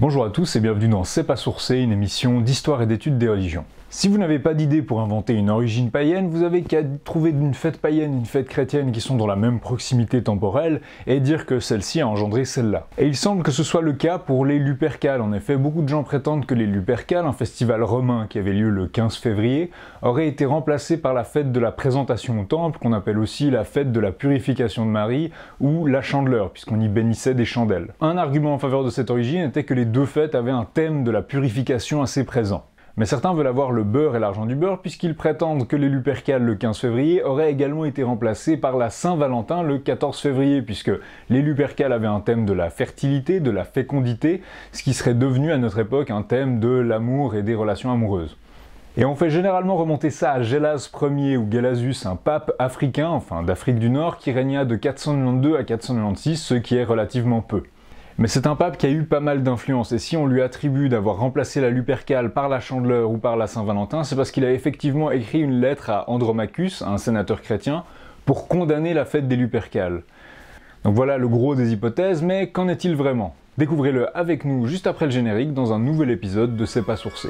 Bonjour à tous et bienvenue dans C'est pas sourcé, une émission d'histoire et d'études des religions. Si vous n'avez pas d'idée pour inventer une origine païenne, vous avez qu'à trouver une fête païenne et une fête chrétienne qui sont dans la même proximité temporelle et dire que celle-ci a engendré celle-là. Et il semble que ce soit le cas pour les Lupercales. En effet, beaucoup de gens prétendent que les Lupercales, un festival romain qui avait lieu le 15 février, aurait été remplacé par la fête de la présentation au temple, qu'on appelle aussi la fête de la purification de Marie ou la chandeleur, puisqu'on y bénissait des chandelles. Un argument en faveur de cette origine était que les deux fêtes avaient un thème de la purification assez présent. Mais certains veulent avoir le beurre et l'argent du beurre puisqu'ils prétendent que les Lupercales le 15 février auraient également été remplacé par la Saint-Valentin le 14 février puisque les Lupercales avaient un thème de la fertilité, de la fécondité, ce qui serait devenu à notre époque un thème de l'amour et des relations amoureuses. Et on fait généralement remonter ça à Gélas Ier ou Gélasus, un pape africain, enfin d'Afrique du Nord, qui régna de 492 à 496, ce qui est relativement peu. Mais c'est un pape qui a eu pas mal d'influence, et si on lui attribue d'avoir remplacé la Lupercale par la Chandeleur ou par la Saint-Valentin, c'est parce qu'il a effectivement écrit une lettre à Andromachus, un sénateur chrétien, pour condamner la fête des Lupercales. Donc voilà le gros des hypothèses, mais qu'en est-il vraiment Découvrez-le avec nous juste après le générique dans un nouvel épisode de C'est pas sourcé.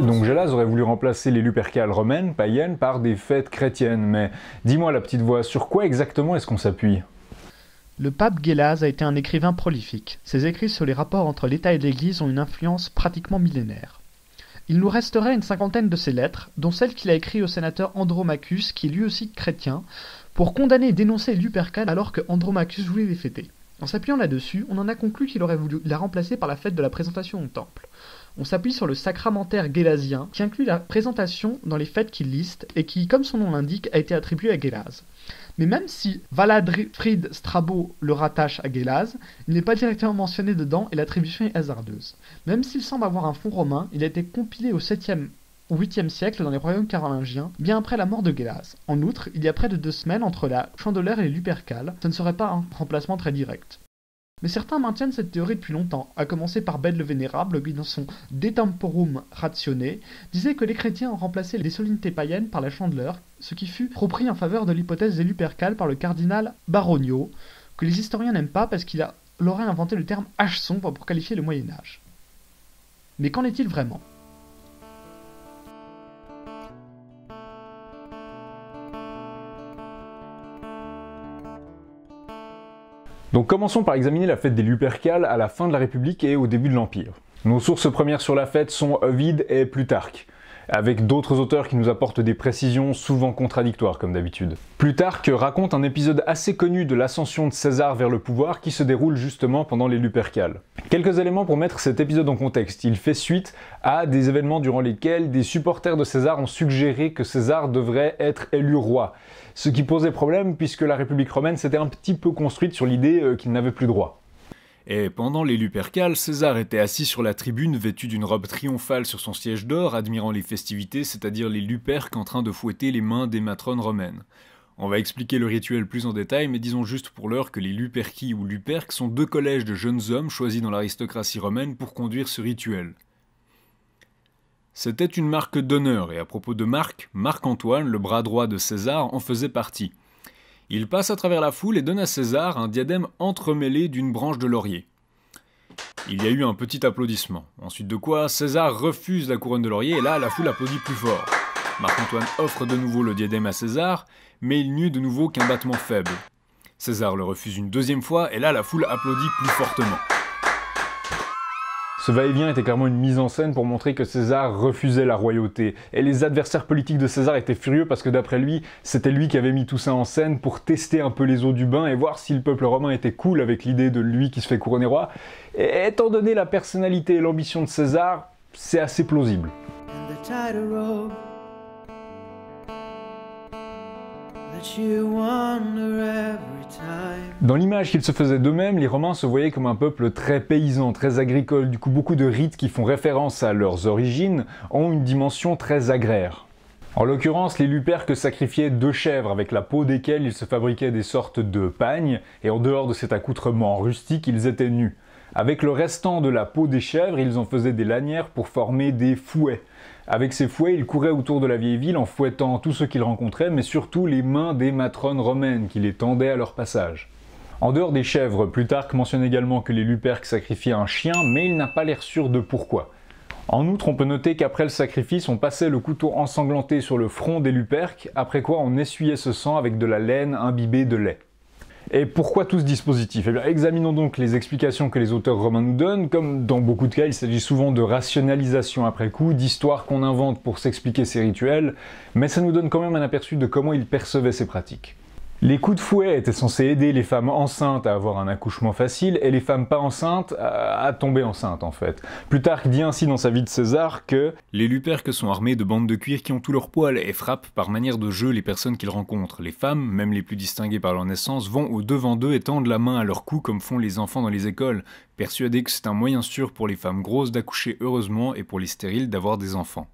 Donc Gelas aurait voulu remplacer les Lupercales romaines, païennes, par des fêtes chrétiennes, mais dis-moi la petite voix, sur quoi exactement est-ce qu'on s'appuie le pape Gelas a été un écrivain prolifique. Ses écrits sur les rapports entre l'État et l'Église ont une influence pratiquement millénaire. Il nous resterait une cinquantaine de ses lettres, dont celle qu'il a écrite au sénateur Andromachus, qui est lui aussi chrétien, pour condamner et dénoncer lupercales alors que Andromachus voulait les fêter. En s'appuyant là-dessus, on en a conclu qu'il aurait voulu la remplacer par la fête de la présentation au temple. On s'appuie sur le sacramentaire gélasien, qui inclut la présentation dans les fêtes qu'il liste et qui, comme son nom l'indique, a été attribué à Gélase. Mais même si Valadrid Strabo le rattache à Gélase, il n'est pas directement mentionné dedans et l'attribution est hasardeuse. Même s'il semble avoir un fond romain, il a été compilé au 7e au 8e siècle dans les royaumes carolingiens, bien après la mort de Gélas. En outre, il y a près de deux semaines entre la chandeleur et les Lupercales, ce ne serait pas un remplacement très direct. Mais certains maintiennent cette théorie depuis longtemps, à commencer par Bède le Vénérable qui, dans son De Temporum Ratione, disait que les chrétiens ont remplacé les solennités païennes par la chandeleur, ce qui fut repris en faveur de l'hypothèse des Lupercales par le cardinal Baronio, que les historiens n'aiment pas parce qu'il aurait inventé le terme H sombre pour qualifier le Moyen Âge. Mais qu'en est-il vraiment Donc commençons par examiner la fête des Lupercales à la fin de la République et au début de l'Empire. Nos sources premières sur la fête sont Ovid et Plutarque avec d'autres auteurs qui nous apportent des précisions souvent contradictoires comme d'habitude. Plutarque raconte un épisode assez connu de l'ascension de César vers le pouvoir qui se déroule justement pendant les Lupercales. Quelques éléments pour mettre cet épisode en contexte. Il fait suite à des événements durant lesquels des supporters de César ont suggéré que César devrait être élu roi ce qui posait problème puisque la République romaine s'était un petit peu construite sur l'idée euh, qu'il n'avait plus droit. Et pendant les Lupercales, César était assis sur la tribune vêtu d'une robe triomphale sur son siège d'or, admirant les festivités, c'est-à-dire les Luperques en train de fouetter les mains des matrones romaines. On va expliquer le rituel plus en détail, mais disons juste pour l'heure que les Luperci ou Luperques sont deux collèges de jeunes hommes choisis dans l'aristocratie romaine pour conduire ce rituel. C'était une marque d'honneur, et à propos de Marc, Marc-Antoine, le bras droit de César, en faisait partie. Il passe à travers la foule et donne à César un diadème entremêlé d'une branche de laurier. Il y a eu un petit applaudissement, ensuite de quoi César refuse la couronne de laurier, et là la foule applaudit plus fort. Marc-Antoine offre de nouveau le diadème à César, mais il n'y eut de nouveau qu'un battement faible. César le refuse une deuxième fois, et là la foule applaudit plus fortement. Ce va-et-vient était clairement une mise en scène pour montrer que César refusait la royauté, et les adversaires politiques de César étaient furieux parce que d'après lui, c'était lui qui avait mis tout ça en scène pour tester un peu les eaux du bain et voir si le peuple romain était cool avec l'idée de lui qui se fait couronner roi, et étant donné la personnalité et l'ambition de César, c'est assez plausible. Dans l'image qu'ils se faisaient d'eux-mêmes, les Romains se voyaient comme un peuple très paysan, très agricole. Du coup, beaucoup de rites qui font référence à leurs origines ont une dimension très agraire. En l'occurrence, les Luperques sacrifiaient deux chèvres avec la peau desquelles ils se fabriquaient des sortes de pagnes, et en dehors de cet accoutrement rustique, ils étaient nus. Avec le restant de la peau des chèvres, ils en faisaient des lanières pour former des fouets. Avec ses fouets, il courait autour de la vieille ville en fouettant tous ceux qu'il rencontrait, mais surtout les mains des matrones romaines qui les tendaient à leur passage. En dehors des chèvres, Plutarque mentionne également que les Luperques sacrifiaient un chien, mais il n'a pas l'air sûr de pourquoi. En outre, on peut noter qu'après le sacrifice, on passait le couteau ensanglanté sur le front des Luperques, après quoi on essuyait ce sang avec de la laine imbibée de lait. Et pourquoi tout ce dispositif Eh examinons donc les explications que les auteurs romains nous donnent. Comme dans beaucoup de cas, il s'agit souvent de rationalisation après coup, d'histoires qu'on invente pour s'expliquer ces rituels, mais ça nous donne quand même un aperçu de comment ils percevaient ces pratiques. Les coups de fouet étaient censés aider les femmes enceintes à avoir un accouchement facile et les femmes pas enceintes à, tomber enceintes en fait. Plutarque dit ainsi dans sa vie de César que les Luperques sont armés de bandes de cuir qui ont tout leur poil et frappent par manière de jeu les personnes qu'ils rencontrent. Les femmes, même les plus distinguées par leur naissance, vont au devant d'eux et tendent la main à leur cou comme font les enfants dans les écoles, persuadées que c'est un moyen sûr pour les femmes grosses d'accoucher heureusement et pour les stériles d'avoir des enfants.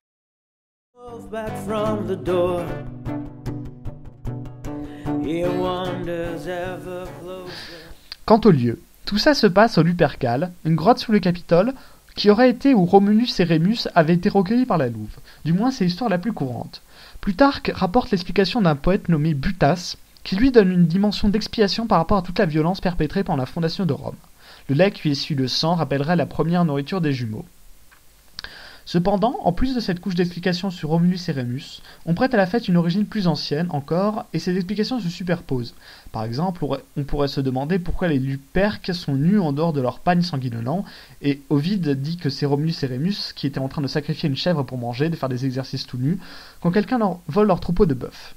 Quant au lieu, tout ça se passe au Lupercal, une grotte sous le Capitole, qui aurait été où Romulus et Rémus avaient été recueillis par la Louve. Du moins, c'est l'histoire la plus courante. Plutarque rapporte l'explication d'un poète nommé Butas, qui lui donne une dimension d'expiation par rapport à toute la violence perpétrée pendant la fondation de Rome. Le lait qui essuie le sang rappellerait la première nourriture des jumeaux. Cependant, en plus de cette couche d'explications sur Romulus et Rémus, on prête à la fête une origine plus ancienne encore, et ces explications se superposent. Par exemple, on pourrait se demander pourquoi les Luperques sont nus en dehors de leur pagne sanguinolent, et Ovide dit que c'est Romulus et Rémus qui étaient en train de sacrifier une chèvre pour manger, de faire des exercices tout nus, quand quelqu'un leur vole leur troupeau de bœufs.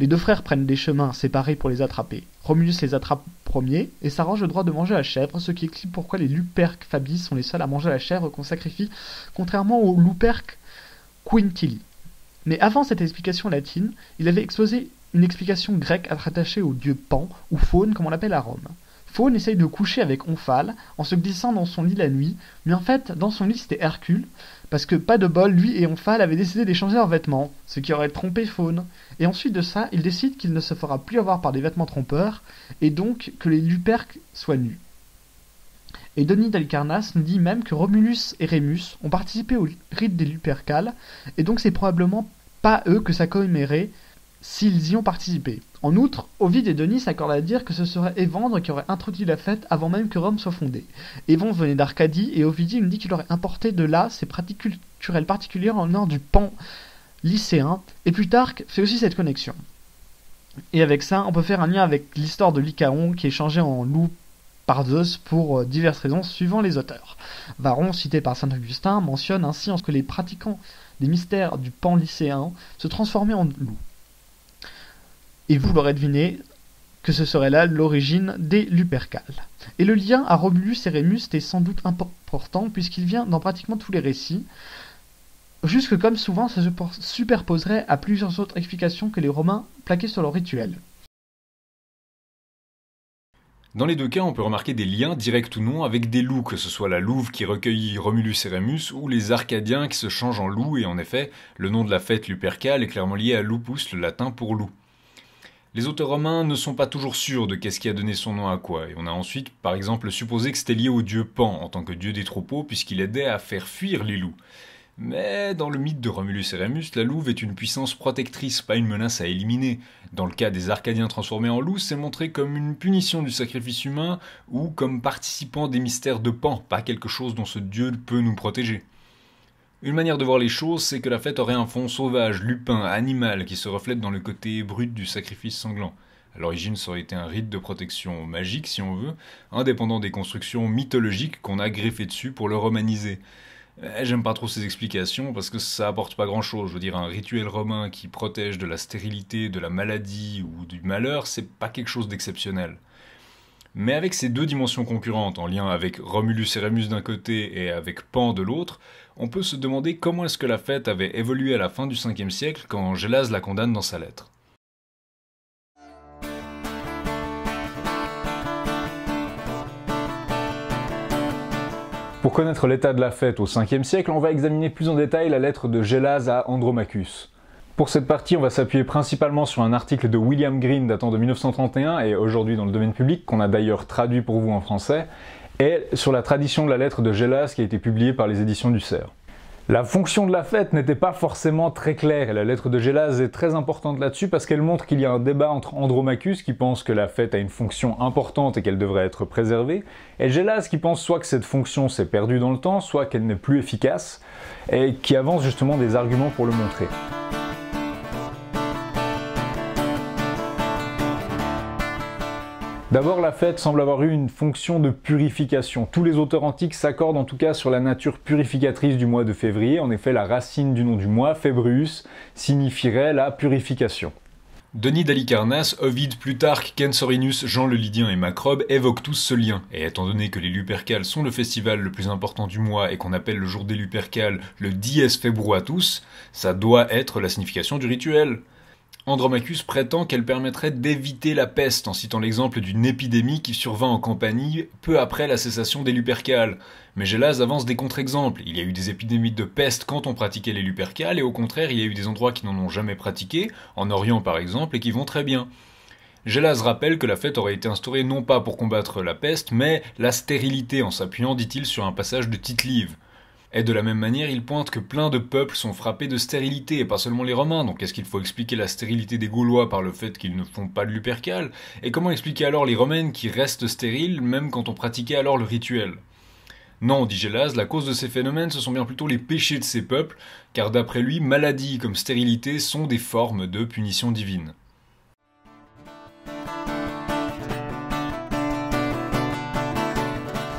Les deux frères prennent des chemins séparés pour les attraper. Romulus les attrape premier et s'arrange le droit de manger la chèvre, ce qui explique pourquoi les Luperques Fabis sont les seuls à manger la chèvre qu'on sacrifie, contrairement aux Luperc Quintili. Mais avant cette explication latine, il avait exposé une explication grecque rattachée au dieu Pan, ou Faune comme on l'appelle à Rome. Faune essaye de coucher avec Omphale en se glissant dans son lit la nuit, mais en fait, dans son lit c'était Hercule, parce que pas de bol, lui et Onfal avaient décidé d'échanger leurs vêtements, ce qui aurait trompé Faune. Et ensuite de ça, il décide qu'il ne se fera plus avoir par des vêtements trompeurs, et donc que les Luperques soient nus. Et Denis d'Alcarnas nous dit même que Romulus et Rémus ont participé au rite des Lupercales, et donc c'est probablement pas eux que ça commérait, s'ils y ont participé. En outre, Ovide et Denis s'accordent à dire que ce serait Evandre qui aurait introduit la fête avant même que Rome soit fondée. Évandre venait d'Arcadie et Ovide nous dit qu'il aurait importé de là ses pratiques culturelles particulières en or du pan lycéen, et Plutarque fait aussi cette connexion. Et avec ça, on peut faire un lien avec l'histoire de Lycaon qui est changé en loup par Zeus pour euh, diverses raisons suivant les auteurs. Varon, cité par Saint Augustin, mentionne ainsi en ce que les pratiquants des mystères du pan lycéen se transformaient en loup et vous l'aurez deviné que ce serait là l'origine des Lupercales. Et le lien à Romulus et Rémus est sans doute important puisqu'il vient dans pratiquement tous les récits, jusque comme souvent ça se superposerait à plusieurs autres explications que les Romains plaquaient sur leur rituel. Dans les deux cas, on peut remarquer des liens, directs ou non, avec des loups, que ce soit la louve qui recueillit Romulus et Rémus, ou les Arcadiens qui se changent en loups, et en effet, le nom de la fête Lupercale est clairement lié à lupus, le latin pour loup. Les auteurs romains ne sont pas toujours sûrs de qu'est-ce qui a donné son nom à quoi, et on a ensuite, par exemple, supposé que c'était lié au dieu Pan en tant que dieu des troupeaux, puisqu'il aidait à faire fuir les loups. Mais dans le mythe de Romulus et Remus, la louve est une puissance protectrice, pas une menace à éliminer. Dans le cas des Arcadiens transformés en loups, c'est montré comme une punition du sacrifice humain ou comme participant des mystères de Pan, pas quelque chose dont ce dieu peut nous protéger. Une manière de voir les choses, c'est que la fête aurait un fond sauvage, lupin, animal, qui se reflète dans le côté brut du sacrifice sanglant. À l'origine, ça aurait été un rite de protection magique, si on veut, indépendant des constructions mythologiques qu'on a greffées dessus pour le romaniser. Eh, j'aime pas trop ces explications parce que ça apporte pas grand chose. Je veux dire, un rituel romain qui protège de la stérilité, de la maladie ou du malheur, c'est pas quelque chose d'exceptionnel. Mais avec ces deux dimensions concurrentes, en lien avec Romulus et Rémus d'un côté et avec Pan de l'autre, on peut se demander comment est-ce que la fête avait évolué à la fin du 5e siècle quand Gélase la condamne dans sa lettre. Pour connaître l'état de la fête au 5e siècle, on va examiner plus en détail la lettre de Gélase à Andromachus. Pour cette partie, on va s'appuyer principalement sur un article de William Green datant de 1931 et aujourd'hui dans le domaine public, qu'on a d'ailleurs traduit pour vous en français, et sur la tradition de la lettre de Gélas qui a été publiée par les éditions du Cerf. La fonction de la fête n'était pas forcément très claire, et la lettre de Gélas est très importante là-dessus parce qu'elle montre qu'il y a un débat entre Andromachus qui pense que la fête a une fonction importante et qu'elle devrait être préservée, et Gélas qui pense soit que cette fonction s'est perdue dans le temps, soit qu'elle n'est plus efficace, et qui avance justement des arguments pour le montrer. D'abord, la fête semble avoir eu une fonction de purification. Tous les auteurs antiques s'accordent en tout cas sur la nature purificatrice du mois de février. En effet, la racine du nom du mois, Februus, signifierait la purification. Denis d'Alicarnas, Ovide, Plutarque, Censorinus, Jean le Lydien et Macrobe évoquent tous ce lien. Et étant donné que les Lupercales sont le festival le plus important du mois et qu'on appelle le jour des Lupercales le 10 tous, ça doit être la signification du rituel. Andromachus prétend qu'elle permettrait d'éviter la peste en citant l'exemple d'une épidémie qui survint en Campanie peu après la cessation des lupercales. Mais Gélas avance des contre-exemples. Il y a eu des épidémies de peste quand on pratiquait les lupercales et au contraire il y a eu des endroits qui n'en ont jamais pratiqué, en Orient par exemple, et qui vont très bien. Gélas rappelle que la fête aurait été instaurée non pas pour combattre la peste, mais la stérilité en s'appuyant, dit-il, sur un passage de Tite-Live. Et de la même manière, il pointe que plein de peuples sont frappés de stérilité, et pas seulement les Romains. Donc est-ce qu'il faut expliquer la stérilité des Gaulois par le fait qu'ils ne font pas de lupercale Et comment expliquer alors les Romaines qui restent stériles même quand on pratiquait alors le rituel non, dit Gélas, la cause de ces phénomènes, ce sont bien plutôt les péchés de ces peuples, car d'après lui, maladies comme stérilité sont des formes de punition divine.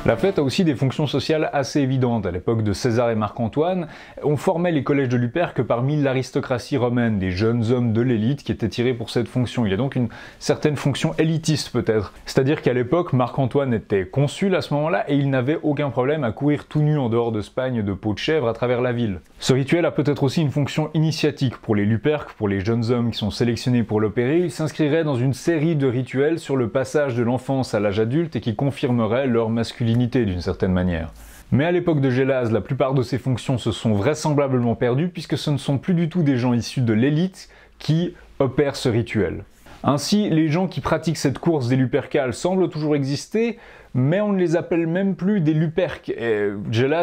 La fête a aussi des fonctions sociales assez évidentes. À l'époque de César et Marc-Antoine, on formait les collèges de Luperque parmi l'aristocratie romaine, des jeunes hommes de l'élite qui étaient tirés pour cette fonction. Il y a donc une certaine fonction élitiste peut-être. C'est-à-dire qu'à l'époque, Marc-Antoine était consul à ce moment-là et il n'avait aucun problème à courir tout nu en dehors de Spagne de peau de chèvre à travers la ville. Ce rituel a peut-être aussi une fonction initiatique pour les Luperc, pour les jeunes hommes qui sont sélectionnés pour l'opérer. Ils s'inscriraient dans une série de rituels sur le passage de l'enfance à l'âge adulte et qui confirmeraient leur masculinité d'une certaine manière. Mais à l'époque de Gélase, la plupart de ces fonctions se sont vraisemblablement perdues puisque ce ne sont plus du tout des gens issus de l'élite qui opèrent ce rituel. Ainsi, les gens qui pratiquent cette course des lupercales semblent toujours exister, mais on ne les appelle même plus des luperques. Et euh,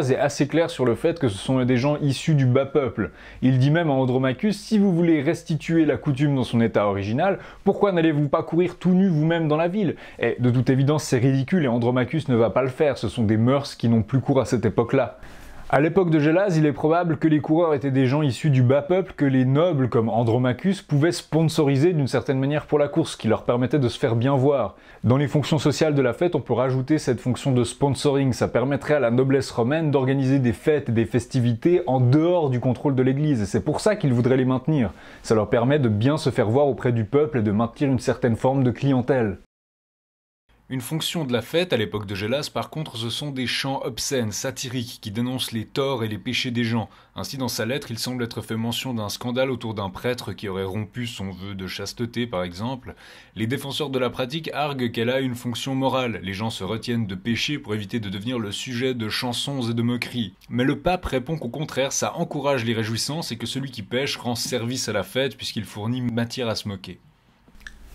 est assez clair sur le fait que ce sont des gens issus du bas peuple. Il dit même à Andromachus, si vous voulez restituer la coutume dans son état original, pourquoi n'allez-vous pas courir tout nu vous-même dans la ville Et de toute évidence, c'est ridicule et Andromachus ne va pas le faire, ce sont des mœurs qui n'ont plus cours à cette époque-là. À l'époque de Gélase, il est probable que les coureurs étaient des gens issus du bas peuple que les nobles comme Andromachus pouvaient sponsoriser d'une certaine manière pour la course, qui leur permettait de se faire bien voir. Dans les fonctions sociales de la fête, on peut rajouter cette fonction de sponsoring, ça permettrait à la noblesse romaine d'organiser des fêtes et des festivités en dehors du contrôle de l'Église, et c'est pour ça qu'ils voudraient les maintenir. Ça leur permet de bien se faire voir auprès du peuple et de maintenir une certaine forme de clientèle. Une fonction de la fête à l'époque de Gélas, par contre, ce sont des chants obscènes, satiriques, qui dénoncent les torts et les péchés des gens. Ainsi, dans sa lettre, il semble être fait mention d'un scandale autour d'un prêtre qui aurait rompu son vœu de chasteté, par exemple. Les défenseurs de la pratique arguent qu'elle a une fonction morale. Les gens se retiennent de pécher pour éviter de devenir le sujet de chansons et de moqueries. Mais le pape répond qu'au contraire, ça encourage les réjouissances et que celui qui pêche rend service à la fête puisqu'il fournit matière à se moquer.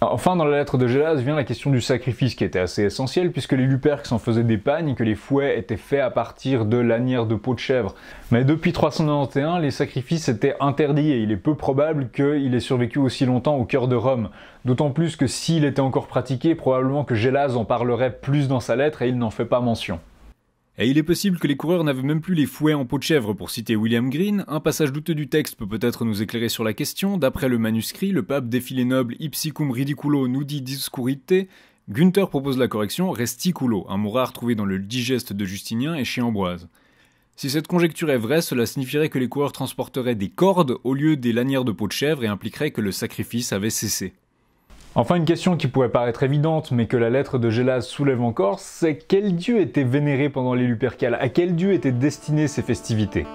Ah, enfin, dans la lettre de Gélas vient la question du sacrifice qui était assez essentiel puisque les Luperques s'en faisaient des pagnes et que les fouets étaient faits à partir de lanières de peau de chèvre. Mais depuis 391, les sacrifices étaient interdits et il est peu probable qu'il ait survécu aussi longtemps au cœur de Rome. D'autant plus que s'il était encore pratiqué, probablement que Gélas en parlerait plus dans sa lettre et il n'en fait pas mention. Et il est possible que les coureurs n'avaient même plus les fouets en peau de chèvre pour citer William Green, un passage douteux du texte peut peut-être nous éclairer sur la question, d'après le manuscrit, le pape défilé noble ipsicum ridiculo nudi discurite, Gunther propose la correction resticulo, un mot rare trouvé dans le digeste de Justinien et chez Ambroise. Si cette conjecture est vraie, cela signifierait que les coureurs transporteraient des cordes au lieu des lanières de peau de chèvre et impliquerait que le sacrifice avait cessé. Enfin, une question qui pourrait paraître évidente, mais que la lettre de Gélas soulève encore, c'est quel dieu était vénéré pendant les Lupercales À quel dieu étaient destinées ces festivités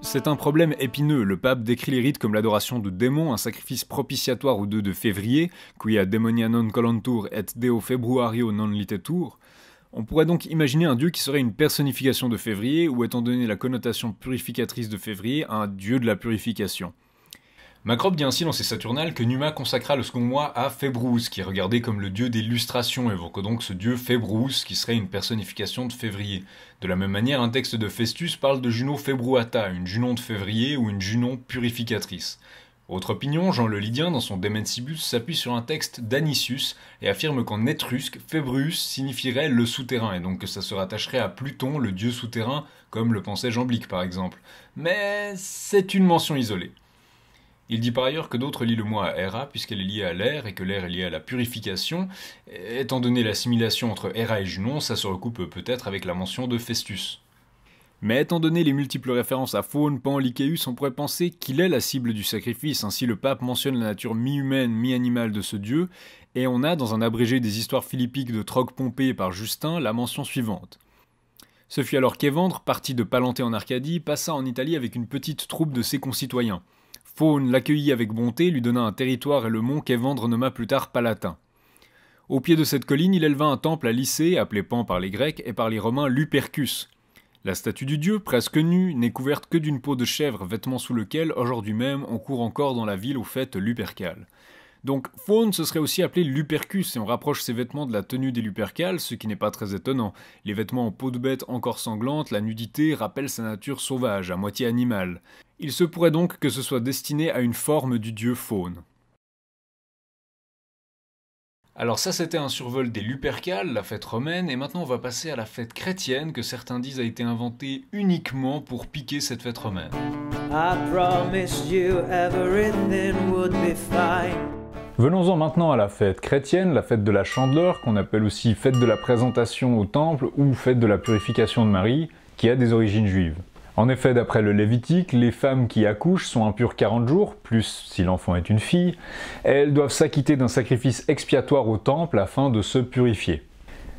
C'est un problème épineux. Le pape décrit les rites comme l'adoration de démons, un sacrifice propitiatoire ou deux de février, a demonia non colantur et deo februario non litetur, on pourrait donc imaginer un dieu qui serait une personnification de février, ou étant donné la connotation purificatrice de février, un dieu de la purification. Macrobe dit ainsi dans ses Saturnales que Numa consacra le second mois à Fébrous, qui est regardé comme le dieu d'illustration, lustrations, évoquant donc ce dieu Fébrous qui serait une personnification de février. De la même manière, un texte de Festus parle de Juno Februata, une Junon de février ou une Junon purificatrice. Autre opinion, Jean le Lydien, dans son Demensibus, s'appuie sur un texte d'Anicius et affirme qu'en étrusque, Fébrius signifierait le souterrain, et donc que ça se rattacherait à Pluton, le dieu souterrain, comme le pensait Jean par exemple. Mais c'est une mention isolée. Il dit par ailleurs que d'autres lient le mot à Hera puisqu'elle est liée à l'air et que l'air est lié à la purification. Étant donné l'assimilation entre Hera et Junon, ça se recoupe peut-être avec la mention de Festus. Mais étant donné les multiples références à faune, pan, Lycaeus, on pourrait penser qu'il est la cible du sacrifice, ainsi le pape mentionne la nature mi-humaine, mi-animale de ce dieu, et on a dans un abrégé des histoires philippiques de Troc Pompée par Justin la mention suivante. Ce fut alors qu'Évandre, parti de Palanté en Arcadie, passa en Italie avec une petite troupe de ses concitoyens. Faune l'accueillit avec bonté, lui donna un territoire et le mont qu'Évandre nomma plus tard Palatin. Au pied de cette colline, il éleva un temple à Lycée, appelé Pan par les Grecs et par les Romains Lupercus, la statue du dieu, presque nue, n'est couverte que d'une peau de chèvre, vêtement sous lequel, aujourd'hui même, on court encore dans la ville aux fêtes lupercales. Donc, faune se serait aussi appelé lupercus et on rapproche ses vêtements de la tenue des lupercales, ce qui n'est pas très étonnant. Les vêtements en peau de bête encore sanglante, la nudité rappellent sa nature sauvage, à moitié animale. Il se pourrait donc que ce soit destiné à une forme du dieu faune. Alors ça c'était un survol des Lupercales, la fête romaine, et maintenant on va passer à la fête chrétienne que certains disent a été inventée uniquement pour piquer cette fête romaine. Venons-en maintenant à la fête chrétienne, la fête de la chandeleur, qu'on appelle aussi fête de la présentation au temple ou fête de la purification de Marie, qui a des origines juives. En effet, d'après le Lévitique, les femmes qui accouchent sont impures 40 jours, plus si l'enfant est une fille, elles doivent s'acquitter d'un sacrifice expiatoire au temple afin de se purifier.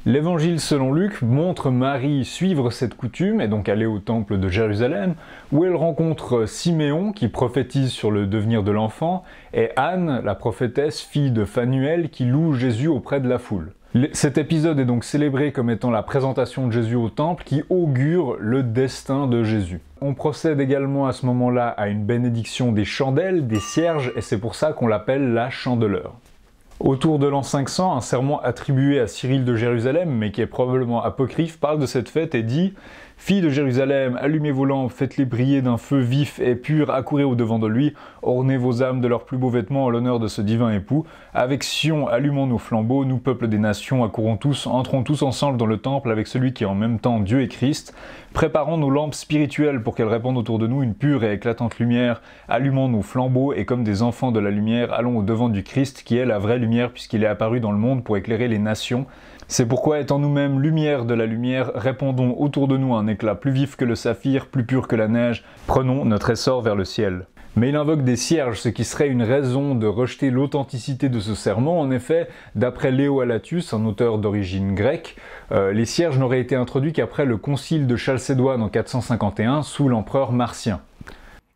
L'évangile selon Luc montre Marie suivre cette coutume et donc aller au temple de Jérusalem, où elle rencontre Siméon qui prophétise sur le devenir de l'enfant, et Anne, la prophétesse, fille de Phanuel, qui loue Jésus auprès de la foule. Cet épisode est donc célébré comme étant la présentation de Jésus au temple qui augure le destin de Jésus. On procède également à ce moment-là à une bénédiction des chandelles, des cierges, et c'est pour ça qu'on l'appelle la chandeleur. Autour de l'an 500, un serment attribué à Cyril de Jérusalem, mais qui est probablement apocryphe, parle de cette fête et dit Filles de Jérusalem, allumez vos lampes, faites-les briller d'un feu vif et pur, accourez au devant de lui, ornez vos âmes de leurs plus beaux vêtements en l'honneur de ce divin époux. Avec Sion, allumons nos flambeaux, nous peuples des nations, accourons tous, entrons tous ensemble dans le temple avec celui qui est en même temps Dieu et Christ. Préparons nos lampes spirituelles pour qu'elles répandent autour de nous une pure et éclatante lumière. Allumons nos flambeaux et comme des enfants de la lumière, allons au devant du Christ qui est la vraie lumière puisqu'il est apparu dans le monde pour éclairer les nations. C'est pourquoi, étant nous-mêmes lumière de la lumière, répandons autour de nous un éclat plus vif que le saphir, plus pur que la neige, prenons notre essor vers le ciel. Mais il invoque des cierges, ce qui serait une raison de rejeter l'authenticité de ce serment. En effet, d'après Léo Alatus, un auteur d'origine grecque, euh, les cierges n'auraient été introduits qu'après le concile de Chalcédoine en 451 sous l'empereur Martien.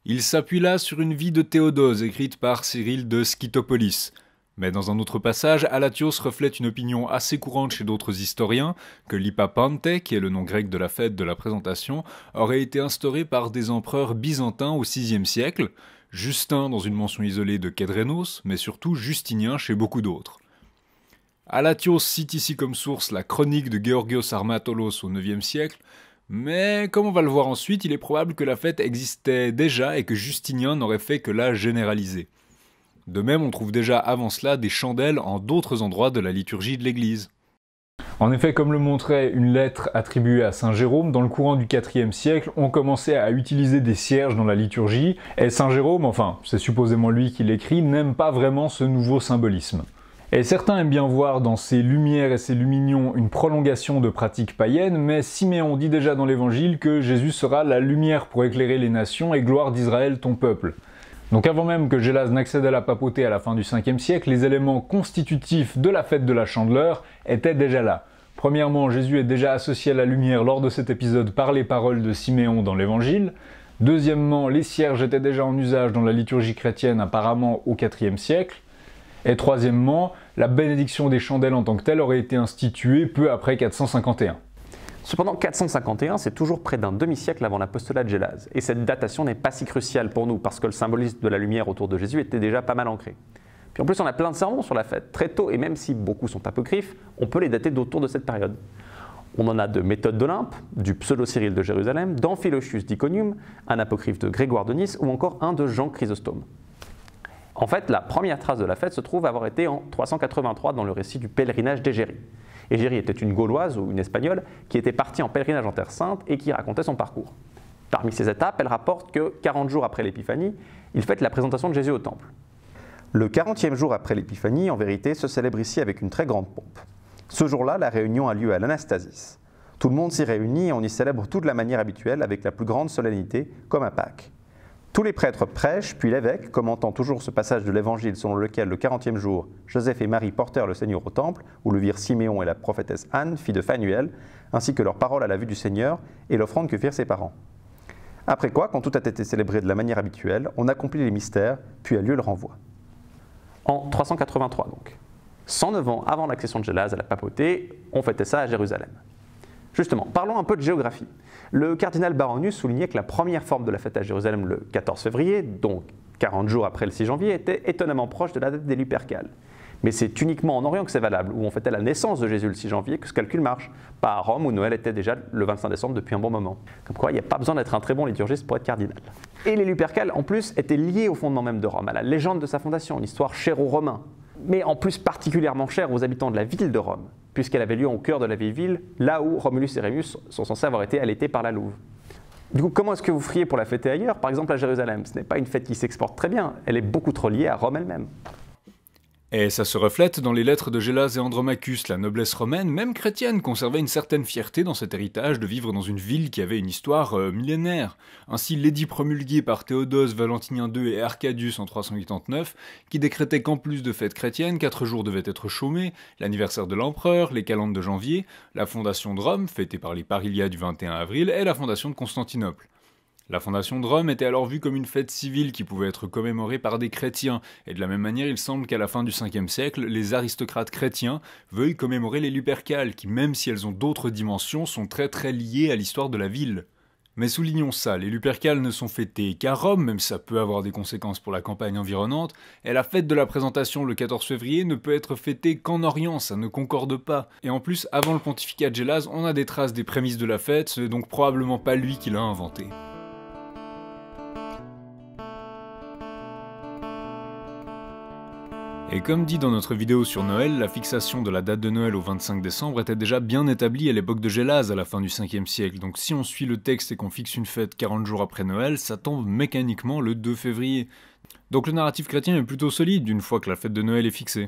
Il s'appuie là sur une vie de Théodose écrite par Cyril de Scytopolis. Mais dans un autre passage, Alatios reflète une opinion assez courante chez d'autres historiens que l'Ipapante, qui est le nom grec de la fête de la présentation, aurait été instaurée par des empereurs byzantins au VIe siècle, Justin dans une mention isolée de Kedrenos, mais surtout Justinien chez beaucoup d'autres. Alatios cite ici comme source la chronique de Georgios Armatolos au IXe siècle, mais comme on va le voir ensuite, il est probable que la fête existait déjà et que Justinien n'aurait fait que la généraliser. De même, on trouve déjà avant cela des chandelles en d'autres endroits de la liturgie de l'Église. En effet, comme le montrait une lettre attribuée à Saint Jérôme, dans le courant du IVe siècle, on commençait à utiliser des cierges dans la liturgie, et Saint Jérôme, enfin, c'est supposément lui qui l'écrit, n'aime pas vraiment ce nouveau symbolisme. Et certains aiment bien voir dans ces lumières et ces luminions une prolongation de pratiques païennes, mais Siméon dit déjà dans l'Évangile que Jésus sera la lumière pour éclairer les nations et gloire d'Israël ton peuple. Donc avant même que Gélas n'accède à la papauté à la fin du 5e siècle, les éléments constitutifs de la fête de la Chandeleur étaient déjà là. Premièrement, Jésus est déjà associé à la lumière lors de cet épisode par les paroles de Siméon dans l'Évangile. Deuxièmement, les cierges étaient déjà en usage dans la liturgie chrétienne apparemment au 4e siècle. Et troisièmement, la bénédiction des chandelles en tant que telle aurait été instituée peu après 451. Cependant, 451, c'est toujours près d'un demi-siècle avant l'apostolat de Gélase, et cette datation n'est pas si cruciale pour nous parce que le symbolisme de la lumière autour de Jésus était déjà pas mal ancré. Puis en plus, on a plein de sermons sur la fête, très tôt, et même si beaucoup sont apocryphes, on peut les dater d'autour de cette période. On en a de Méthode d'Olympe, du Pseudo-Cyril de Jérusalem, d'Amphilochius d'Iconium, un apocryphe de Grégoire de Nice ou encore un de Jean Chrysostome. En fait, la première trace de la fête se trouve avoir été en 383 dans le récit du pèlerinage d'Égérie. Égérie était une Gauloise ou une Espagnole qui était partie en pèlerinage en Terre Sainte et qui racontait son parcours. Parmi ces étapes, elle rapporte que 40 jours après l'Épiphanie, il fête la présentation de Jésus au Temple. Le 40e jour après l'Épiphanie, en vérité, se célèbre ici avec une très grande pompe. Ce jour-là, la réunion a lieu à l'Anastasis. Tout le monde s'y réunit et on y célèbre de la manière habituelle avec la plus grande solennité, comme à Pâques. Tous les prêtres prêchent, puis l'évêque, commentant toujours ce passage de l'évangile selon lequel, le quarantième jour, Joseph et Marie portèrent le Seigneur au temple, où le virent Siméon et la prophétesse Anne, fille de Phanuel, ainsi que leurs paroles à la vue du Seigneur et l'offrande que firent ses parents. Après quoi, quand tout a été célébré de la manière habituelle, on accomplit les mystères, puis a lieu le renvoi. En 383 donc, 109 ans avant l'accession de Gélase à la papauté, on fêtait ça à Jérusalem. Justement, parlons un peu de géographie. Le cardinal Baronius soulignait que la première forme de la fête à Jérusalem le 14 février, donc 40 jours après le 6 janvier, était étonnamment proche de la date des Lupercales. Mais c'est uniquement en Orient que c'est valable, où on fêtait la naissance de Jésus le 6 janvier, que ce calcul marche, pas à Rome où Noël était déjà le 25 décembre depuis un bon moment. Comme quoi, il n'y a pas besoin d'être un très bon liturgiste pour être cardinal. Et les Lupercales, en plus, étaient liés au fondement même de Rome, à la légende de sa fondation, une histoire chère aux Romains, mais en plus particulièrement chère aux habitants de la ville de Rome puisqu'elle avait lieu au cœur de la vieille ville, là où Romulus et Rémus sont censés avoir été allaités par la louve. Du coup, comment est-ce que vous feriez pour la fêter ailleurs Par exemple à Jérusalem. Ce n'est pas une fête qui s'exporte très bien, elle est beaucoup trop liée à Rome elle-même. Et ça se reflète dans les lettres de Gélas et Andromachus. La noblesse romaine, même chrétienne, conservait une certaine fierté dans cet héritage de vivre dans une ville qui avait une histoire euh, millénaire. Ainsi, l'édit promulgué par Théodose, Valentinien II et Arcadius en 389, qui décrétait qu'en plus de fêtes chrétiennes, quatre jours devaient être chômés, l'anniversaire de l'empereur, les calendes de janvier, la fondation de Rome, fêtée par les Parilia du 21 avril, et la fondation de Constantinople. La fondation de Rome était alors vue comme une fête civile qui pouvait être commémorée par des chrétiens, et de la même manière il semble qu'à la fin du 5 siècle, les aristocrates chrétiens veuillent commémorer les Lupercales, qui même si elles ont d'autres dimensions, sont très très liées à l'histoire de la ville. Mais soulignons ça, les Lupercales ne sont fêtées qu'à Rome, même ça peut avoir des conséquences pour la campagne environnante, et la fête de la présentation le 14 février ne peut être fêtée qu'en Orient, ça ne concorde pas. Et en plus, avant le pontificat de on a des traces des prémices de la fête, ce n'est donc probablement pas lui qui l'a inventée. Et comme dit dans notre vidéo sur Noël, la fixation de la date de Noël au 25 décembre était déjà bien établie à l'époque de Gélase à la fin du 5e siècle, donc si on suit le texte et qu'on fixe une fête 40 jours après Noël, ça tombe mécaniquement le 2 février. Donc le narratif chrétien est plutôt solide une fois que la fête de Noël est fixée.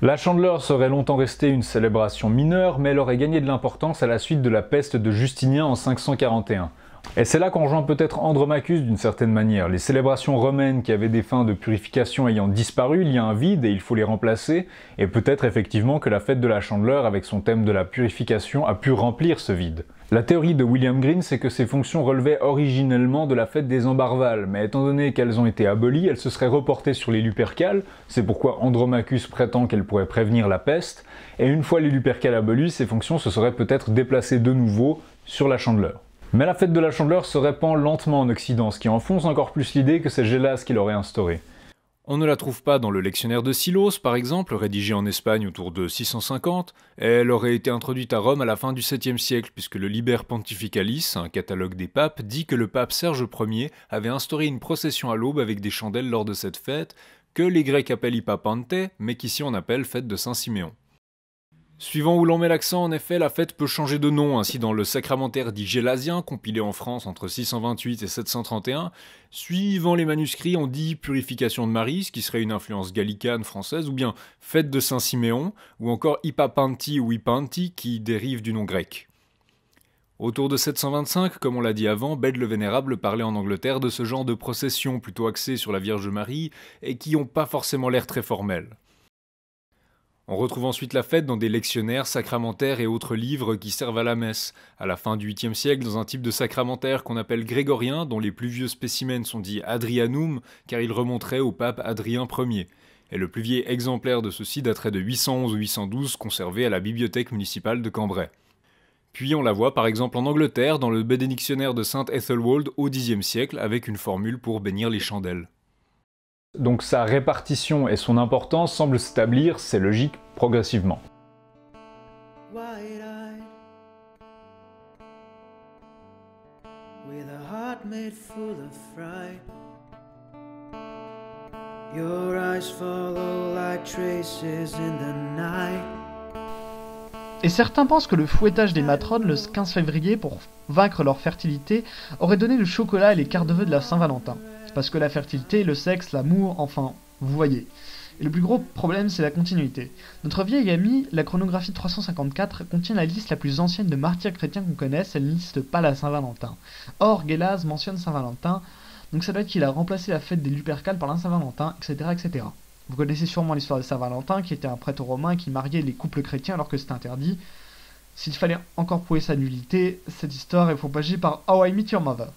La chandeleur serait longtemps restée une célébration mineure, mais elle aurait gagné de l'importance à la suite de la peste de Justinien en 541. Et c'est là qu'on rejoint peut-être Andromachus d'une certaine manière. Les célébrations romaines qui avaient des fins de purification ayant disparu, il y a un vide et il faut les remplacer, et peut-être effectivement que la fête de la Chandeleur avec son thème de la purification a pu remplir ce vide. La théorie de William Green, c'est que ces fonctions relevaient originellement de la fête des embarvales, mais étant donné qu'elles ont été abolies, elles se seraient reportées sur les Lupercales, c'est pourquoi Andromachus prétend qu'elles pourraient prévenir la peste, et une fois les Lupercales abolies, ces fonctions se seraient peut-être déplacées de nouveau sur la Chandeleur. Mais la fête de la Chandeleur se répand lentement en Occident, ce qui enfonce encore plus l'idée que c'est Gélas qui l'aurait instaurée. On ne la trouve pas dans le lectionnaire de Silos, par exemple, rédigé en Espagne autour de 650, elle aurait été introduite à Rome à la fin du 7e siècle, puisque le Liber Pontificalis, un catalogue des papes, dit que le pape Serge Ier avait instauré une procession à l'aube avec des chandelles lors de cette fête, que les Grecs appellent Ipapante, mais qu'ici on appelle fête de Saint-Siméon. Suivant où l'on met l'accent, en effet, la fête peut changer de nom. Ainsi, dans le sacramentaire dit Gélasien, compilé en France entre 628 et 731, suivant les manuscrits, on dit purification de Marie, ce qui serait une influence gallicane française, ou bien fête de Saint-Siméon, ou encore Hippapanti ou Hippanti, qui dérive du nom grec. Autour de 725, comme on l'a dit avant, Bède le Vénérable parlait en Angleterre de ce genre de procession plutôt axée sur la Vierge Marie et qui n'ont pas forcément l'air très formel. On retrouve ensuite la fête dans des lectionnaires, sacramentaires et autres livres qui servent à la messe. À la fin du 8e siècle, dans un type de sacramentaire qu'on appelle grégorien, dont les plus vieux spécimens sont dits Adrianum, car ils remonteraient au pape Adrien Ier. Et le plus vieux exemplaire de ceci daterait de 811 ou 812, conservé à la bibliothèque municipale de Cambrai. Puis on la voit par exemple en Angleterre dans le bénédictionnaire de Saint ethelwold au Xe siècle avec une formule pour bénir les chandelles donc sa répartition et son importance semblent s'établir, c'est logique, progressivement. Et certains pensent que le fouettage des matrones le 15 février pour vaincre leur fertilité aurait donné le chocolat et les quarts de vœux de la Saint-Valentin parce que la fertilité, le sexe, l'amour, enfin, vous voyez. Et le plus gros problème, c'est la continuité. Notre vieille amie, la chronographie 354, contient la liste la plus ancienne de martyrs chrétiens qu'on connaisse, elle liste pas la Saint-Valentin. Or, Gélase mentionne Saint-Valentin, donc ça doit être qu'il a remplacé la fête des Lupercales par la Saint-Valentin, etc., etc. Vous connaissez sûrement l'histoire de Saint-Valentin, qui était un prêtre romain qui mariait les couples chrétiens alors que c'était interdit. S'il fallait encore prouver sa nullité, cette histoire est propagée par How I Meet Your Mother.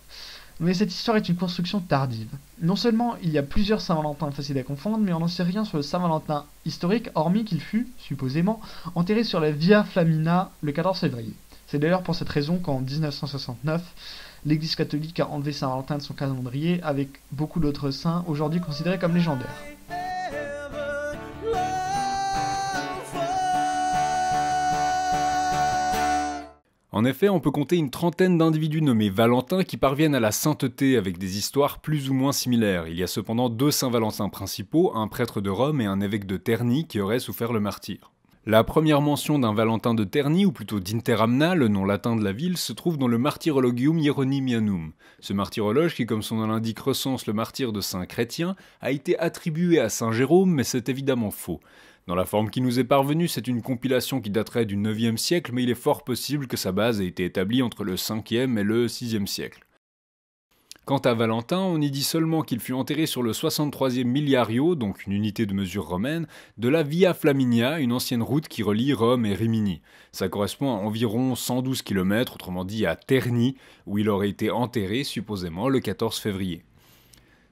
Mais cette histoire est une construction tardive. Non seulement il y a plusieurs Saint-Valentin faciles à confondre, mais on n'en sait rien sur le Saint-Valentin historique, hormis qu'il fut, supposément, enterré sur la Via Flamina le 14 février. C'est d'ailleurs pour cette raison qu'en 1969, l'Église catholique a enlevé Saint-Valentin de son calendrier avec beaucoup d'autres saints aujourd'hui considérés comme légendaires. En effet, on peut compter une trentaine d'individus nommés Valentin qui parviennent à la sainteté avec des histoires plus ou moins similaires. Il y a cependant deux saints Valentins principaux, un prêtre de Rome et un évêque de Terni qui auraient souffert le martyr. La première mention d'un Valentin de Terni, ou plutôt d'Interamna, le nom latin de la ville, se trouve dans le Martyrologium Hieronymianum. Ce martyrologe, qui comme son nom l'indique recense le martyr de saint chrétien, a été attribué à saint Jérôme, mais c'est évidemment faux. Dans la forme qui nous est parvenue, c'est une compilation qui daterait du 9 siècle, mais il est fort possible que sa base ait été établie entre le 5e et le 6e siècle. Quant à Valentin, on y dit seulement qu'il fut enterré sur le 63e miliario, donc une unité de mesure romaine, de la Via Flaminia, une ancienne route qui relie Rome et Rimini. Ça correspond à environ 112 km, autrement dit à Terni, où il aurait été enterré supposément le 14 février.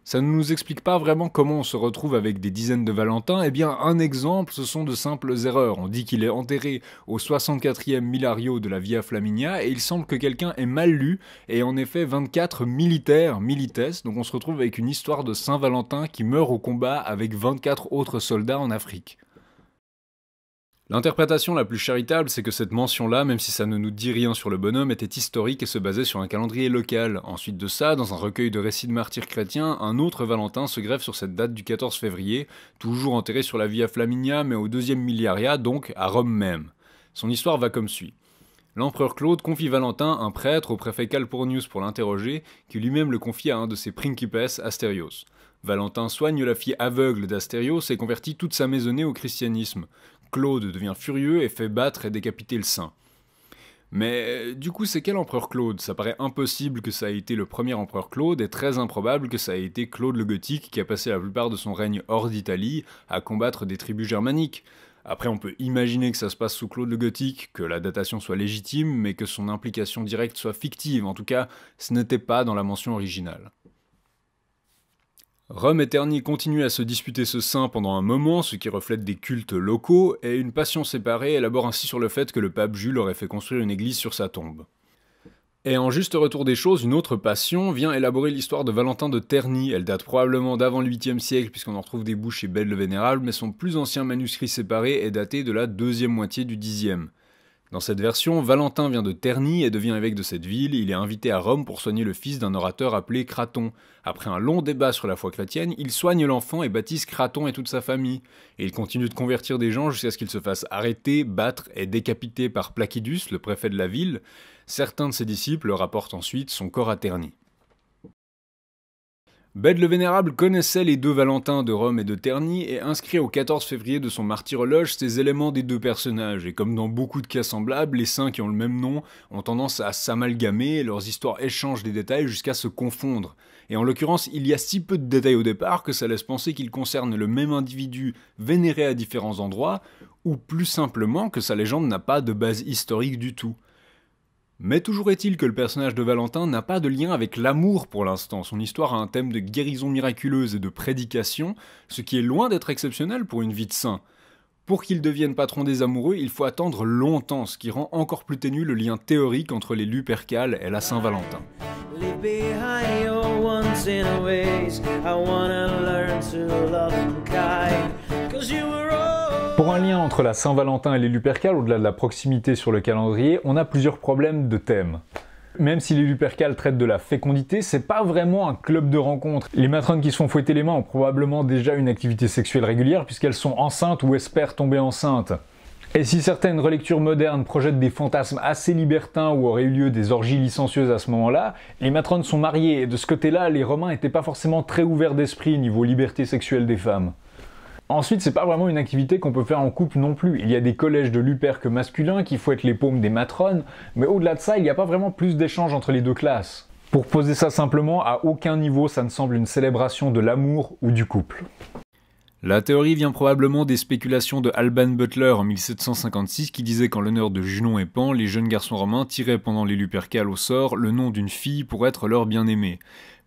Ça ne nous explique pas vraiment comment on se retrouve avec des dizaines de Valentins, eh bien un exemple, ce sont de simples erreurs. On dit qu'il est enterré au 64e millario de la Via Flaminia, et il semble que quelqu'un ait mal lu, et en effet 24 militaires, milites, donc on se retrouve avec une histoire de Saint Valentin qui meurt au combat avec 24 autres soldats en Afrique. L'interprétation la plus charitable, c'est que cette mention-là, même si ça ne nous dit rien sur le bonhomme, était historique et se basait sur un calendrier local. Ensuite de ça, dans un recueil de récits de martyrs chrétiens, un autre Valentin se greffe sur cette date du 14 février, toujours enterré sur la Via Flaminia, mais au deuxième milliaria, donc à Rome même. Son histoire va comme suit. L'empereur Claude confie Valentin, un prêtre, au préfet Calpurnius pour l'interroger, qui lui-même le confie à un de ses principes, Astérios. Valentin soigne la fille aveugle d'Astérios et convertit toute sa maisonnée au christianisme. Claude devient furieux et fait battre et décapiter le saint. Mais du coup, c'est quel empereur Claude Ça paraît impossible que ça ait été le premier empereur Claude et très improbable que ça ait été Claude le Gothique qui a passé la plupart de son règne hors d'Italie à combattre des tribus germaniques. Après, on peut imaginer que ça se passe sous Claude le Gothique, que la datation soit légitime, mais que son implication directe soit fictive. En tout cas, ce n'était pas dans la mention originale. Rome et Terni continuent à se disputer ce saint pendant un moment, ce qui reflète des cultes locaux, et une passion séparée élabore ainsi sur le fait que le pape Jules aurait fait construire une église sur sa tombe. Et en juste retour des choses, une autre passion vient élaborer l'histoire de Valentin de Terni. Elle date probablement d'avant le 8e siècle, puisqu'on en retrouve des bouts chez Belle le Vénérable, mais son plus ancien manuscrit séparé est daté de la deuxième moitié du 10e. Dans cette version, Valentin vient de Terni et devient évêque de cette ville. Il est invité à Rome pour soigner le fils d'un orateur appelé Craton. Après un long débat sur la foi chrétienne, il soigne l'enfant et baptise Craton et toute sa famille. Et il continue de convertir des gens jusqu'à ce qu'il se fasse arrêter, battre et décapiter par Placidus, le préfet de la ville. Certains de ses disciples rapportent ensuite son corps à Terni. Bède le Vénérable connaissait les deux Valentins de Rome et de Terni et inscrit au 14 février de son martyrologe ces éléments des deux personnages, et comme dans beaucoup de cas semblables, les saints qui ont le même nom ont tendance à s'amalgamer et leurs histoires échangent des détails jusqu'à se confondre. Et en l'occurrence, il y a si peu de détails au départ que ça laisse penser qu'ils concernent le même individu vénéré à différents endroits, ou plus simplement que sa légende n'a pas de base historique du tout. Mais toujours est-il que le personnage de Valentin n'a pas de lien avec l'amour pour l'instant. Son histoire a un thème de guérison miraculeuse et de prédication, ce qui est loin d'être exceptionnel pour une vie de saint. Pour qu'il devienne patron des amoureux, il faut attendre longtemps, ce qui rend encore plus ténu le lien théorique entre les Lupercales et la Saint-Valentin un lien entre la Saint-Valentin et les Lupercales, au-delà de la proximité sur le calendrier, on a plusieurs problèmes de thème. Même si les Lupercales traitent de la fécondité, c'est pas vraiment un club de rencontre. Les matrones qui se font fouetter les mains ont probablement déjà une activité sexuelle régulière puisqu'elles sont enceintes ou espèrent tomber enceintes. Et si certaines relectures modernes projettent des fantasmes assez libertins où auraient eu lieu des orgies licencieuses à ce moment-là, les matrones sont mariées et de ce côté-là, les Romains n'étaient pas forcément très ouverts d'esprit niveau liberté sexuelle des femmes. Ensuite, c'est pas vraiment une activité qu'on peut faire en couple non plus. Il y a des collèges de l'UPERC masculins qui fouettent les paumes des matrones, mais au-delà de ça, il n'y a pas vraiment plus d'échanges entre les deux classes. Pour poser ça simplement, à aucun niveau ça ne semble une célébration de l'amour ou du couple. La théorie vient probablement des spéculations de Alban Butler en 1756 qui disait qu'en l'honneur de Junon et Pan, les jeunes garçons romains tiraient pendant les Lupercales au sort le nom d'une fille pour être leur bien-aimée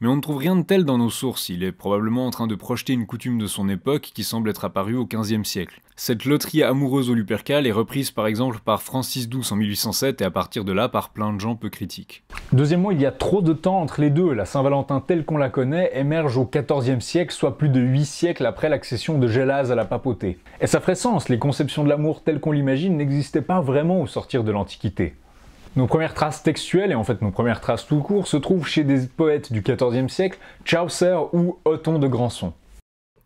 mais on ne trouve rien de tel dans nos sources, il est probablement en train de projeter une coutume de son époque qui semble être apparue au XVe siècle. Cette loterie amoureuse au Lupercal est reprise par exemple par Francis XII en 1807 et à partir de là par plein de gens peu critiques. Deuxièmement, il y a trop de temps entre les deux. La Saint-Valentin telle qu'on la connaît émerge au XIVe siècle, soit plus de 8 siècles après l'accession de Gélase à la papauté. Et ça ferait sens, les conceptions de l'amour telles qu'on l'imagine n'existaient pas vraiment au sortir de l'Antiquité. Nos premières traces textuelles, et en fait nos premières traces tout court, se trouvent chez des poètes du XIVe siècle, Chaucer ou Othon de Granson.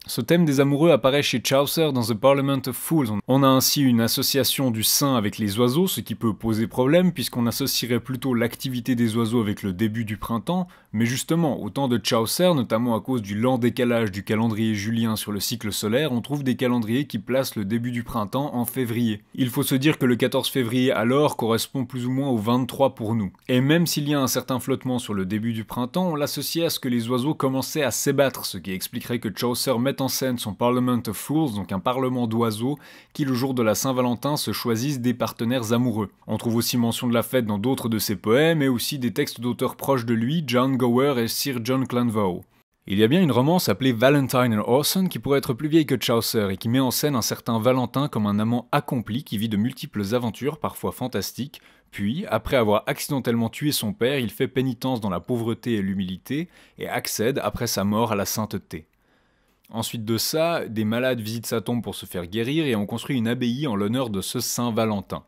Ce thème des amoureux apparaît chez Chaucer dans The Parliament of Fools. On a ainsi une association du sein avec les oiseaux, ce qui peut poser problème puisqu'on associerait plutôt l'activité des oiseaux avec le début du printemps, mais justement, au temps de Chaucer, notamment à cause du lent décalage du calendrier julien sur le cycle solaire, on trouve des calendriers qui placent le début du printemps en février. Il faut se dire que le 14 février alors correspond plus ou moins au 23 pour nous. Et même s'il y a un certain flottement sur le début du printemps, on l'associe à ce que les oiseaux commençaient à s'ébattre, ce qui expliquerait que Chaucer met en scène son Parliament of Fools, donc un parlement d'oiseaux, qui le jour de la Saint-Valentin se choisissent des partenaires amoureux. On trouve aussi mention de la fête dans d'autres de ses poèmes et aussi des textes d'auteurs proches de lui, John Gower et Sir John Clanvaux. Il y a bien une romance appelée Valentine and Orson qui pourrait être plus vieille que Chaucer et qui met en scène un certain Valentin comme un amant accompli qui vit de multiples aventures, parfois fantastiques, puis, après avoir accidentellement tué son père, il fait pénitence dans la pauvreté et l'humilité et accède, après sa mort, à la sainteté. Ensuite de ça, des malades visitent sa tombe pour se faire guérir et ont construit une abbaye en l'honneur de ce Saint Valentin.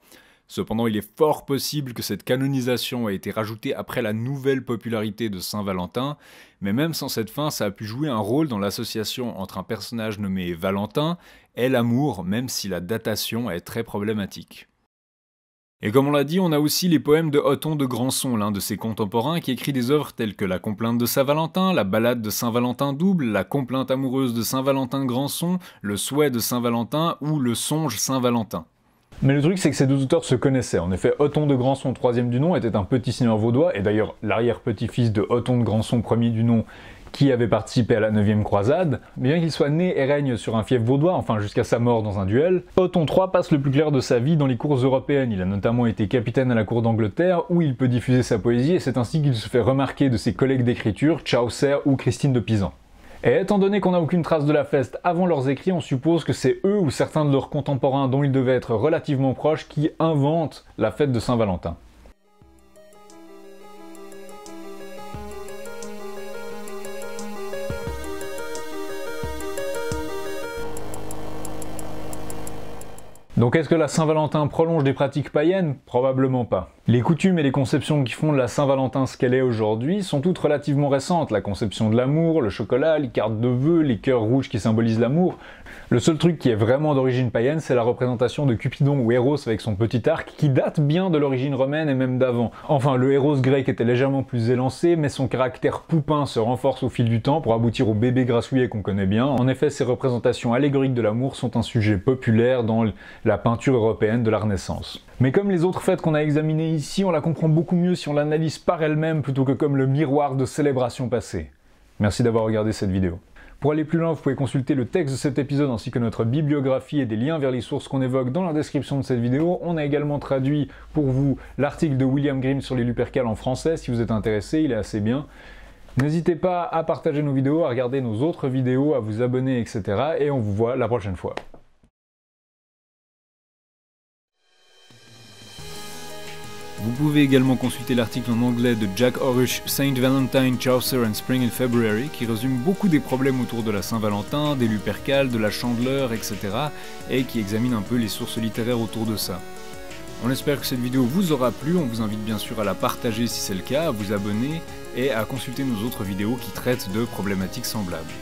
Cependant, il est fort possible que cette canonisation ait été rajoutée après la nouvelle popularité de Saint Valentin, mais même sans cette fin, ça a pu jouer un rôle dans l'association entre un personnage nommé Valentin et l'amour, même si la datation est très problématique. Et comme on l'a dit, on a aussi les poèmes de Othon de Granson, l'un de ses contemporains, qui écrit des œuvres telles que La Complainte de Saint-Valentin, La Ballade de Saint-Valentin double, La Complainte amoureuse de Saint-Valentin Granson, Le Souhait de Saint-Valentin ou Le Songe Saint-Valentin. Mais le truc, c'est que ces deux auteurs se connaissaient. En effet, Othon de Granson, troisième du nom, était un petit seigneur vaudois, et d'ailleurs l'arrière-petit-fils de Othon de Granson, premier du nom, qui avait participé à la 9e croisade, bien qu'il soit né et règne sur un fief vaudois, enfin jusqu'à sa mort dans un duel, Othon III passe le plus clair de sa vie dans les cours européennes. Il a notamment été capitaine à la cour d'Angleterre, où il peut diffuser sa poésie, et c'est ainsi qu'il se fait remarquer de ses collègues d'écriture, Chaucer ou Christine de Pisan. Et étant donné qu'on n'a aucune trace de la fête avant leurs écrits, on suppose que c'est eux ou certains de leurs contemporains dont ils devaient être relativement proches qui inventent la fête de Saint-Valentin. Donc est-ce que la Saint-Valentin prolonge des pratiques païennes Probablement pas. Les coutumes et les conceptions qui font de la Saint-Valentin ce qu'elle est aujourd'hui sont toutes relativement récentes. La conception de l'amour, le chocolat, les cartes de vœux, les cœurs rouges qui symbolisent l'amour, le seul truc qui est vraiment d'origine païenne, c'est la représentation de Cupidon ou Eros avec son petit arc, qui date bien de l'origine romaine et même d'avant. Enfin, le Eros grec était légèrement plus élancé, mais son caractère poupin se renforce au fil du temps pour aboutir au bébé grassouillet qu'on connaît bien. En effet, ces représentations allégoriques de l'amour sont un sujet populaire dans la peinture européenne de la Renaissance. Mais comme les autres fêtes qu'on a examinées ici, on la comprend beaucoup mieux si on l'analyse par elle-même plutôt que comme le miroir de célébrations passées. Merci d'avoir regardé cette vidéo. Pour aller plus loin, vous pouvez consulter le texte de cet épisode ainsi que notre bibliographie et des liens vers les sources qu'on évoque dans la description de cette vidéo. On a également traduit pour vous l'article de William Grimm sur les lupercales en français. Si vous êtes intéressé, il est assez bien. N'hésitez pas à partager nos vidéos, à regarder nos autres vidéos, à vous abonner, etc. Et on vous voit la prochaine fois. Vous pouvez également consulter l'article en anglais de Jack Orrish, Saint Valentine, Chaucer and Spring in February, qui résume beaucoup des problèmes autour de la Saint-Valentin, des Lupercales, de la Chandeleur, etc., et qui examine un peu les sources littéraires autour de ça. On espère que cette vidéo vous aura plu, on vous invite bien sûr à la partager si c'est le cas, à vous abonner et à consulter nos autres vidéos qui traitent de problématiques semblables.